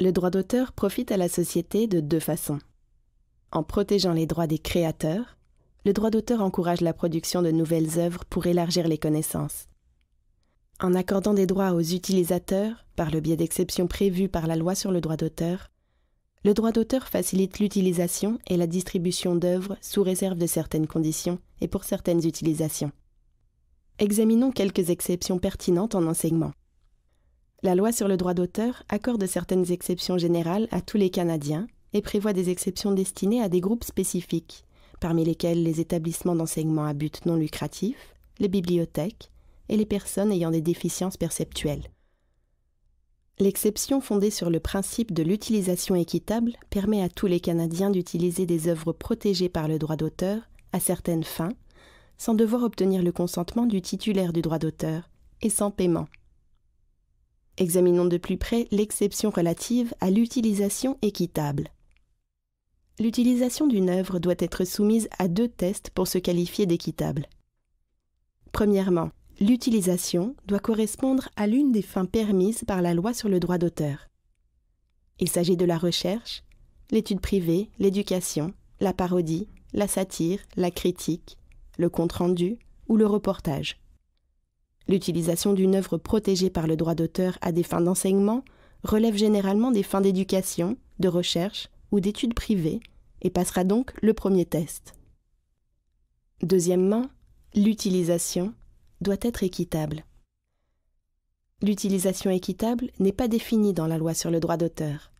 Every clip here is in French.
le droit d'auteur profite à la société de deux façons. En protégeant les droits des créateurs, le droit d'auteur encourage la production de nouvelles œuvres pour élargir les connaissances. En accordant des droits aux utilisateurs, par le biais d'exceptions prévues par la loi sur le droit d'auteur, le droit d'auteur facilite l'utilisation et la distribution d'œuvres sous réserve de certaines conditions et pour certaines utilisations. Examinons quelques exceptions pertinentes en enseignement. La loi sur le droit d'auteur accorde certaines exceptions générales à tous les Canadiens et prévoit des exceptions destinées à des groupes spécifiques, parmi lesquels les établissements d'enseignement à but non lucratif, les bibliothèques et les personnes ayant des déficiences perceptuelles. L'exception fondée sur le principe de l'utilisation équitable permet à tous les Canadiens d'utiliser des œuvres protégées par le droit d'auteur à certaines fins, sans devoir obtenir le consentement du titulaire du droit d'auteur et sans paiement. Examinons de plus près l'exception relative à l'utilisation équitable. L'utilisation d'une œuvre doit être soumise à deux tests pour se qualifier d'équitable. Premièrement, l'utilisation doit correspondre à l'une des fins permises par la loi sur le droit d'auteur. Il s'agit de la recherche, l'étude privée, l'éducation, la parodie, la satire, la critique, le compte-rendu ou le reportage. L'utilisation d'une œuvre protégée par le droit d'auteur à des fins d'enseignement relève généralement des fins d'éducation, de recherche ou d'études privées et passera donc le premier test. Deuxièmement, l'utilisation doit être équitable. L'utilisation équitable n'est pas définie dans la loi sur le droit d'auteur.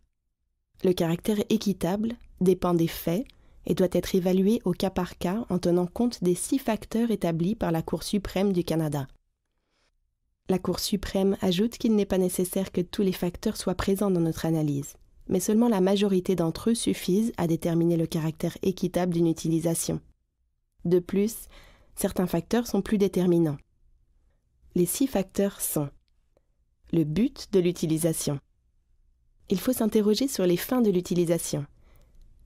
Le caractère équitable dépend des faits et doit être évalué au cas par cas en tenant compte des six facteurs établis par la Cour suprême du Canada. La Cour suprême ajoute qu'il n'est pas nécessaire que tous les facteurs soient présents dans notre analyse, mais seulement la majorité d'entre eux suffisent à déterminer le caractère équitable d'une utilisation. De plus, certains facteurs sont plus déterminants. Les six facteurs sont le but de l'utilisation. Il faut s'interroger sur les fins de l'utilisation.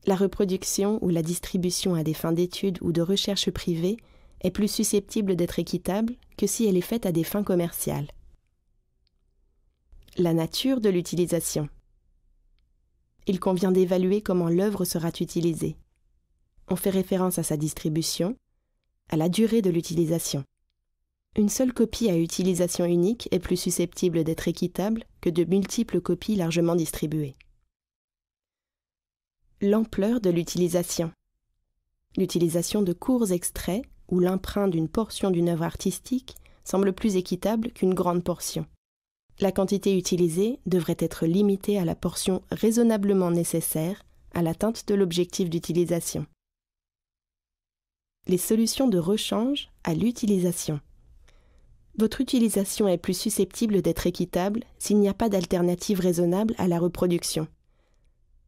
La reproduction ou la distribution à des fins d'études ou de recherche privée est plus susceptible d'être équitable que si elle est faite à des fins commerciales. La nature de l'utilisation. Il convient d'évaluer comment l'œuvre sera utilisée. On fait référence à sa distribution, à la durée de l'utilisation. Une seule copie à utilisation unique est plus susceptible d'être équitable que de multiples copies largement distribuées. L'ampleur de l'utilisation. L'utilisation de courts extraits où l'emprunt d'une portion d'une œuvre artistique semble plus équitable qu'une grande portion. La quantité utilisée devrait être limitée à la portion raisonnablement nécessaire à l'atteinte de l'objectif d'utilisation. Les solutions de rechange à l'utilisation. Votre utilisation est plus susceptible d'être équitable s'il n'y a pas d'alternative raisonnable à la reproduction.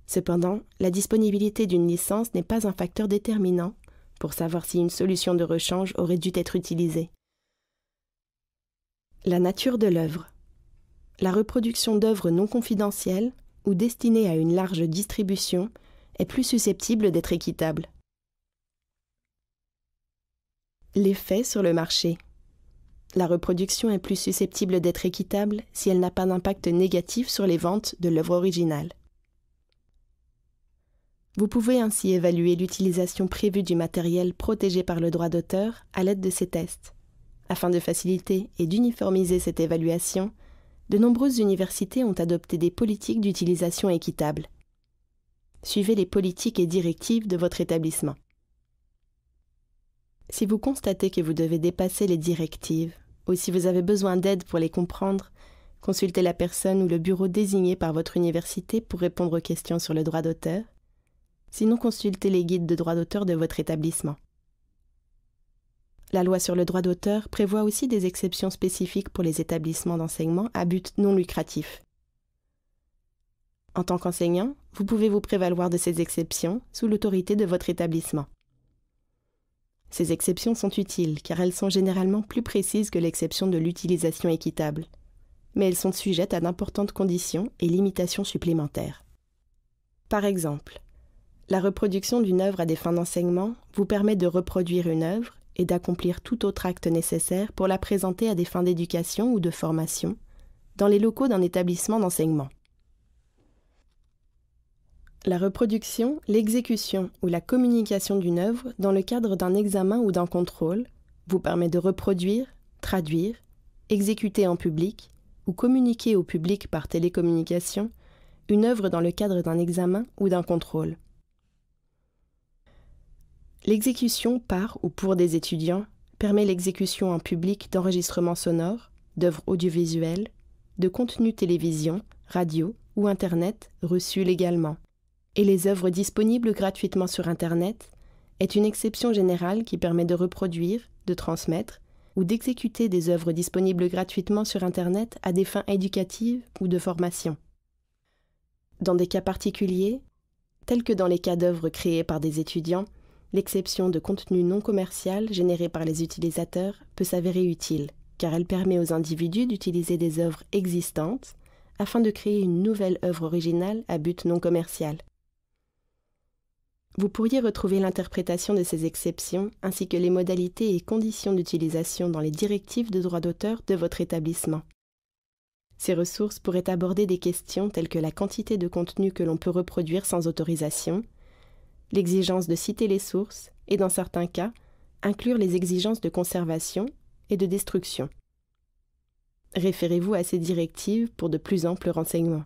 Cependant, la disponibilité d'une licence n'est pas un facteur déterminant pour savoir si une solution de rechange aurait dû être utilisée. La nature de l'œuvre. La reproduction d'œuvres non confidentielles ou destinées à une large distribution est plus susceptible d'être équitable. L'effet sur le marché. La reproduction est plus susceptible d'être équitable si elle n'a pas d'impact négatif sur les ventes de l'œuvre originale. Vous pouvez ainsi évaluer l'utilisation prévue du matériel protégé par le droit d'auteur à l'aide de ces tests. Afin de faciliter et d'uniformiser cette évaluation, de nombreuses universités ont adopté des politiques d'utilisation équitable. Suivez les politiques et directives de votre établissement. Si vous constatez que vous devez dépasser les directives ou si vous avez besoin d'aide pour les comprendre, consultez la personne ou le bureau désigné par votre université pour répondre aux questions sur le droit d'auteur sinon consultez les guides de droit d'auteur de votre établissement. La loi sur le droit d'auteur prévoit aussi des exceptions spécifiques pour les établissements d'enseignement à but non lucratif. En tant qu'enseignant, vous pouvez vous prévaloir de ces exceptions sous l'autorité de votre établissement. Ces exceptions sont utiles car elles sont généralement plus précises que l'exception de l'utilisation équitable, mais elles sont sujettes à d'importantes conditions et limitations supplémentaires. Par exemple, la reproduction d'une œuvre à des fins d'enseignement vous permet de reproduire une œuvre et d'accomplir tout autre acte nécessaire pour la présenter à des fins d'éducation ou de formation dans les locaux d'un établissement d'enseignement. La reproduction, l'exécution ou la communication d'une œuvre dans le cadre d'un examen ou d'un contrôle vous permet de reproduire, traduire, exécuter en public ou communiquer au public par télécommunication une œuvre dans le cadre d'un examen ou d'un contrôle. L'exécution par ou pour des étudiants permet l'exécution en public d'enregistrements sonores, d'œuvres audiovisuelles, de contenus télévision, radio ou Internet reçus légalement. Et les œuvres disponibles gratuitement sur Internet est une exception générale qui permet de reproduire, de transmettre ou d'exécuter des œuvres disponibles gratuitement sur Internet à des fins éducatives ou de formation. Dans des cas particuliers, tels que dans les cas d'œuvres créées par des étudiants, l'exception de contenu non commercial généré par les utilisateurs peut s'avérer utile, car elle permet aux individus d'utiliser des œuvres existantes afin de créer une nouvelle œuvre originale à but non commercial. Vous pourriez retrouver l'interprétation de ces exceptions ainsi que les modalités et conditions d'utilisation dans les directives de droit d'auteur de votre établissement. Ces ressources pourraient aborder des questions telles que la quantité de contenu que l'on peut reproduire sans autorisation, l'exigence de citer les sources et, dans certains cas, inclure les exigences de conservation et de destruction. Référez-vous à ces directives pour de plus amples renseignements.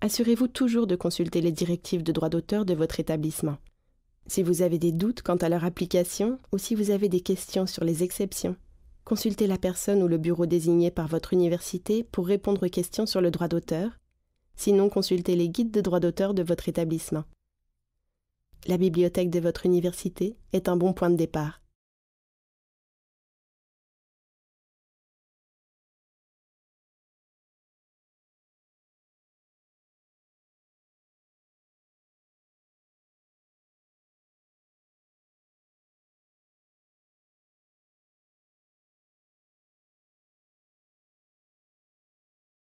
Assurez-vous toujours de consulter les directives de droit d'auteur de votre établissement. Si vous avez des doutes quant à leur application ou si vous avez des questions sur les exceptions, consultez la personne ou le bureau désigné par votre université pour répondre aux questions sur le droit d'auteur. Sinon, consultez les guides de droit d'auteur de votre établissement. La bibliothèque de votre université est un bon point de départ.